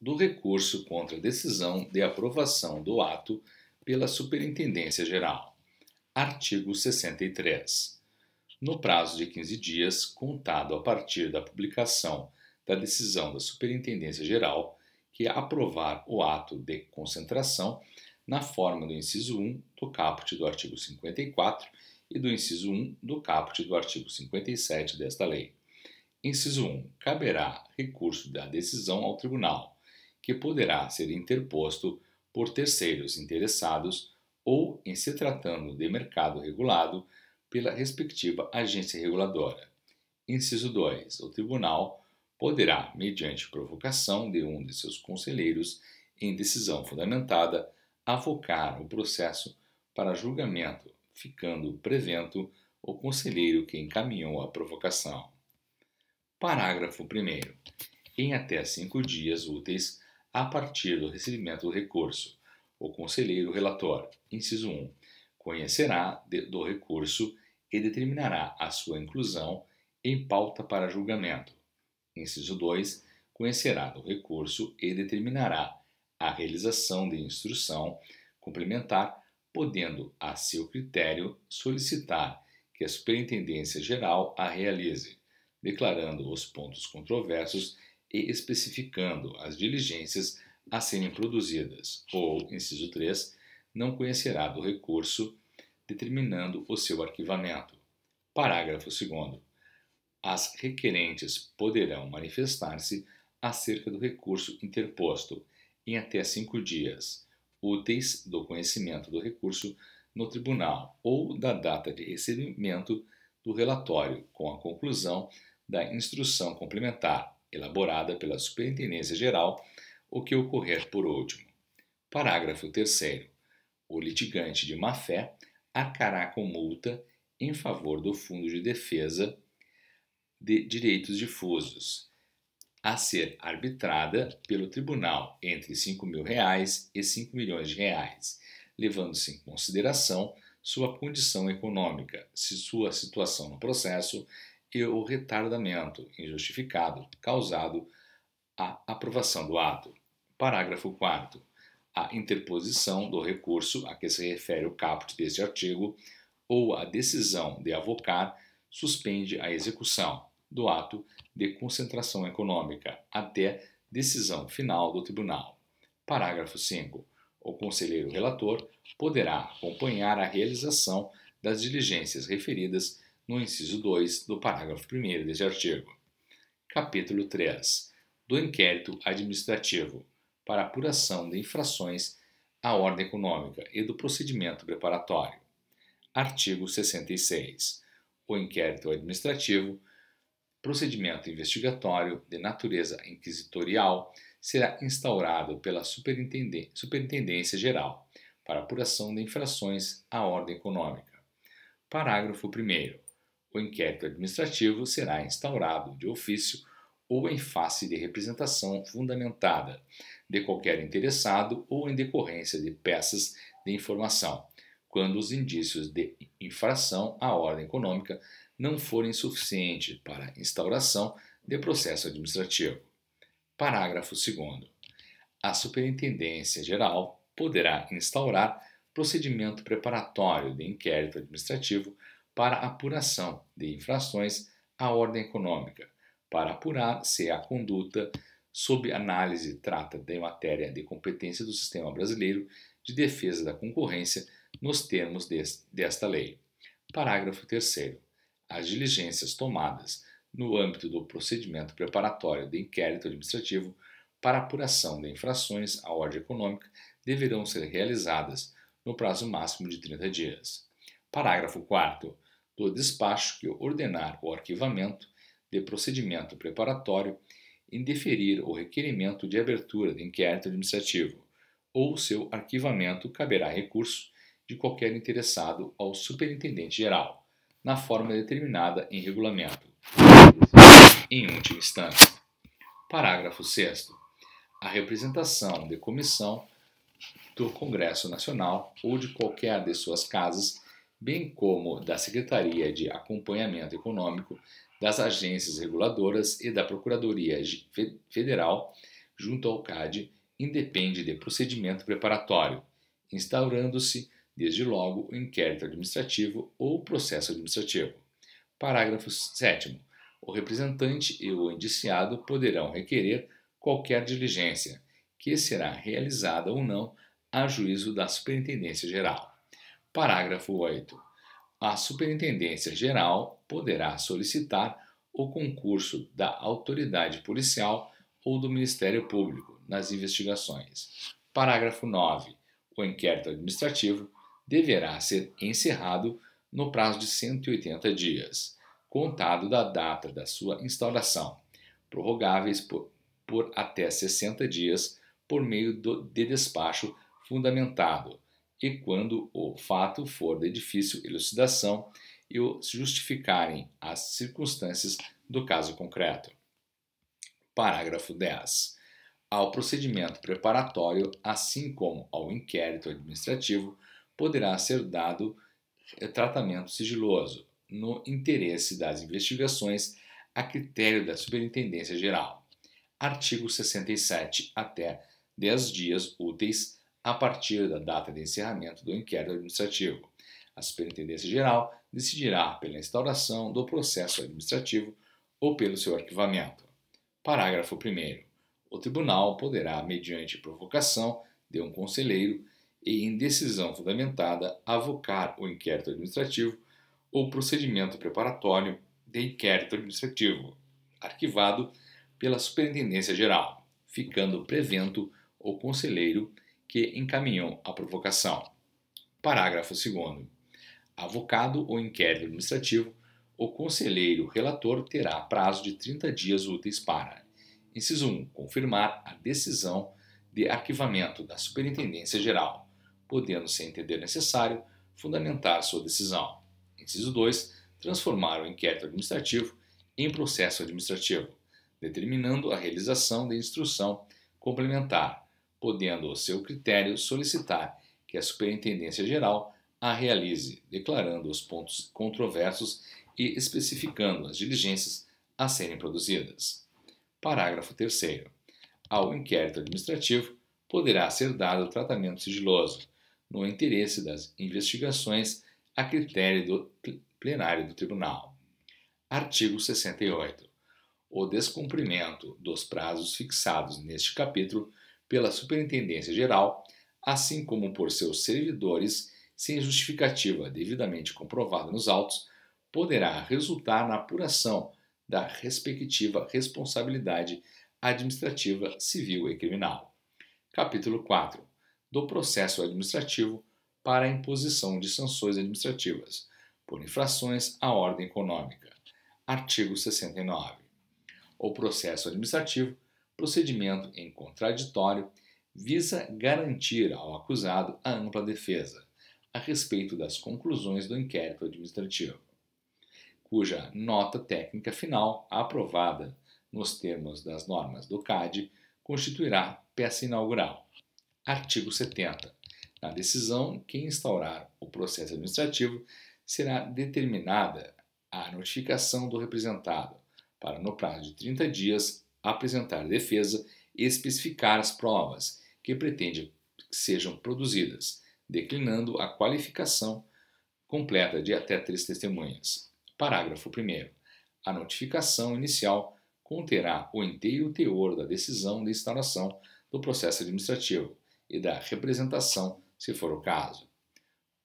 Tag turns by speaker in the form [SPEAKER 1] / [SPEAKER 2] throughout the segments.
[SPEAKER 1] do recurso contra a decisão de aprovação do ato pela Superintendência Geral. Artigo 63. No prazo de 15 dias, contado a partir da publicação da decisão da Superintendência Geral que aprovar o ato de concentração, na forma do inciso 1 do caput do artigo 54 e do inciso 1 do caput do artigo 57 desta lei. Inciso 1. Caberá recurso da decisão ao Tribunal, que poderá ser interposto por terceiros interessados ou, em se tratando de mercado regulado, pela respectiva agência reguladora. Inciso 2. O tribunal poderá, mediante provocação de um de seus conselheiros em decisão fundamentada, avocar o processo para julgamento, ficando prevento o conselheiro que encaminhou a provocação. Parágrafo 1. Em até cinco dias úteis, a partir do recebimento do recurso. O conselheiro relator, inciso 1, conhecerá do recurso e determinará a sua inclusão em pauta para julgamento. Inciso 2, conhecerá do recurso e determinará a realização de instrução complementar, podendo, a seu critério, solicitar que a Superintendência Geral a realize, declarando os pontos controversos e especificando as diligências a serem produzidas, ou, inciso 3, não conhecerá do recurso, determinando o seu arquivamento. Parágrafo 2. As requerentes poderão manifestar-se acerca do recurso interposto em até cinco dias úteis do conhecimento do recurso no tribunal ou da data de recebimento do relatório, com a conclusão da instrução complementar, elaborada pela Superintendência Geral, o que ocorrer por último. Parágrafo 3. O litigante de má-fé arcará com multa em favor do Fundo de Defesa de Direitos Difusos, a ser arbitrada pelo tribunal entre R$ 5 mil reais e R$ 5 milhões de reais, levando-se em consideração sua condição econômica, se sua situação no processo e o retardamento injustificado causado à aprovação do ato. Parágrafo 4. A interposição do recurso a que se refere o caput deste artigo ou a decisão de avocar suspende a execução do ato de concentração econômica até decisão final do tribunal. Parágrafo 5. O conselheiro relator poderá acompanhar a realização das diligências referidas no inciso 2 do parágrafo 1 deste artigo. Capítulo 3. Do inquérito administrativo para apuração de infrações à ordem econômica e do procedimento preparatório. Artigo 66. O inquérito administrativo, procedimento investigatório de natureza inquisitorial, será instaurado pela Superintendência, Geral para apuração de infrações à ordem econômica. Parágrafo 1. O inquérito administrativo será instaurado de ofício ou em face de representação fundamentada de qualquer interessado ou em decorrência de peças de informação, quando os indícios de infração à ordem econômica não forem suficientes para instauração de processo administrativo. Parágrafo 2. A Superintendência Geral poderá instaurar procedimento preparatório de inquérito administrativo para apuração de infrações à ordem econômica, para apurar se a conduta sob análise trata de matéria de competência do sistema brasileiro de defesa da concorrência nos termos desta lei. Parágrafo 3 As diligências tomadas no âmbito do procedimento preparatório de inquérito administrativo para apuração de infrações à ordem econômica deverão ser realizadas no prazo máximo de 30 dias. Parágrafo 4 do despacho que ordenar o arquivamento de procedimento preparatório em deferir o requerimento de abertura de inquérito administrativo ou seu arquivamento caberá recurso de qualquer interessado ao superintendente-geral, na forma determinada em regulamento, em última instância. Parágrafo 6. A representação de comissão do Congresso Nacional ou de qualquer de suas casas bem como da Secretaria de Acompanhamento Econômico, das agências reguladoras e da Procuradoria Federal, junto ao CAD, independe de procedimento preparatório, instaurando-se, desde logo, o inquérito administrativo ou processo administrativo. Parágrafo 7. O representante e o indiciado poderão requerer qualquer diligência, que será realizada ou não a juízo da Superintendência Geral. Parágrafo 8. A Superintendência Geral poderá solicitar o concurso da autoridade policial ou do Ministério Público nas investigações. Parágrafo 9. O inquérito administrativo deverá ser encerrado no prazo de 180 dias, contado da data da sua instauração, prorrogáveis por, por até 60 dias por meio do, de despacho fundamentado e quando o fato for de difícil elucidação e o justificarem as circunstâncias do caso concreto. Parágrafo 10. Ao procedimento preparatório, assim como ao inquérito administrativo, poderá ser dado eh, tratamento sigiloso, no interesse das investigações, a critério da Superintendência Geral. Artigo 67. Até 10 dias úteis a partir da data de encerramento do inquérito administrativo. A Superintendência Geral decidirá pela instauração do processo administrativo ou pelo seu arquivamento. Parágrafo 1. O Tribunal poderá, mediante provocação de um conselheiro e em decisão fundamentada, avocar o inquérito administrativo ou procedimento preparatório de inquérito administrativo, arquivado pela Superintendência Geral, ficando prevento o conselheiro que encaminhou a provocação. Parágrafo 2. Avocado ou inquérito administrativo, o conselheiro relator terá prazo de 30 dias úteis para: inciso 1. confirmar a decisão de arquivamento da Superintendência Geral, podendo, se entender necessário, fundamentar sua decisão. Inciso 2. Transformar o inquérito administrativo em processo administrativo, determinando a realização de instrução complementar, podendo, ao seu critério, solicitar que a Superintendência Geral a realize, declarando os pontos controversos e especificando as diligências a serem produzidas. Parágrafo 3. Ao inquérito administrativo poderá ser dado tratamento sigiloso, no interesse das investigações a critério do plenário do Tribunal. Artigo 68. O descumprimento dos prazos fixados neste capítulo pela Superintendência Geral, assim como por seus servidores, sem justificativa devidamente comprovada nos autos, poderá resultar na apuração da respectiva responsabilidade administrativa, civil e criminal. Capítulo 4. Do processo administrativo para a imposição de sanções administrativas por infrações à ordem econômica. Artigo 69. O processo administrativo procedimento em contraditório visa garantir ao acusado a ampla defesa a respeito das conclusões do inquérito administrativo, cuja nota técnica final, aprovada nos termos das normas do CAD, constituirá peça inaugural. Artigo 70. Na decisão, que instaurar o processo administrativo será determinada a notificação do representado para, no prazo de 30 dias, apresentar defesa e especificar as provas que pretende que sejam produzidas, declinando a qualificação completa de até três testemunhas. Parágrafo 1. A notificação inicial conterá o inteiro teor da decisão de instalação do processo administrativo e da representação, se for o caso.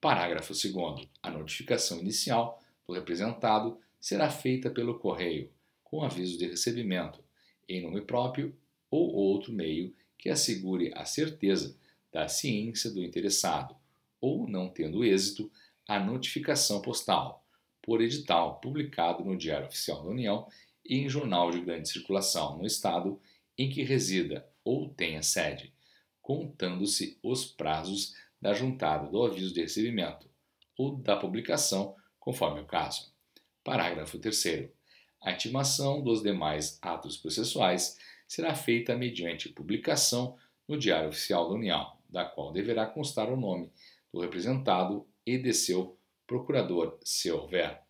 [SPEAKER 1] Parágrafo 2. A notificação inicial do representado será feita pelo correio, com aviso de recebimento, em nome próprio ou outro meio que assegure a certeza da ciência do interessado, ou, não tendo êxito, a notificação postal, por edital publicado no Diário Oficial da União e em jornal de grande circulação no Estado em que resida ou tenha sede, contando-se os prazos da juntada do aviso de recebimento ou da publicação, conforme o caso. Parágrafo 3. A intimação dos demais atos processuais será feita mediante publicação no Diário Oficial da União, da qual deverá constar o nome do representado e de seu procurador, se houver.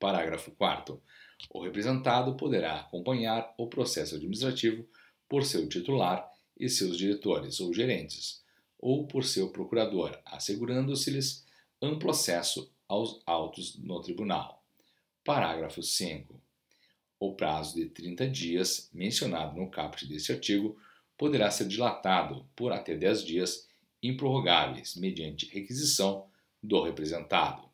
[SPEAKER 1] Parágrafo 4. O representado poderá acompanhar o processo administrativo por seu titular e seus diretores ou gerentes, ou por seu procurador, assegurando-se-lhes amplo acesso aos autos no tribunal. Parágrafo 5. O prazo de 30 dias mencionado no caput deste artigo poderá ser dilatado por até 10 dias improrrogáveis mediante requisição do representado.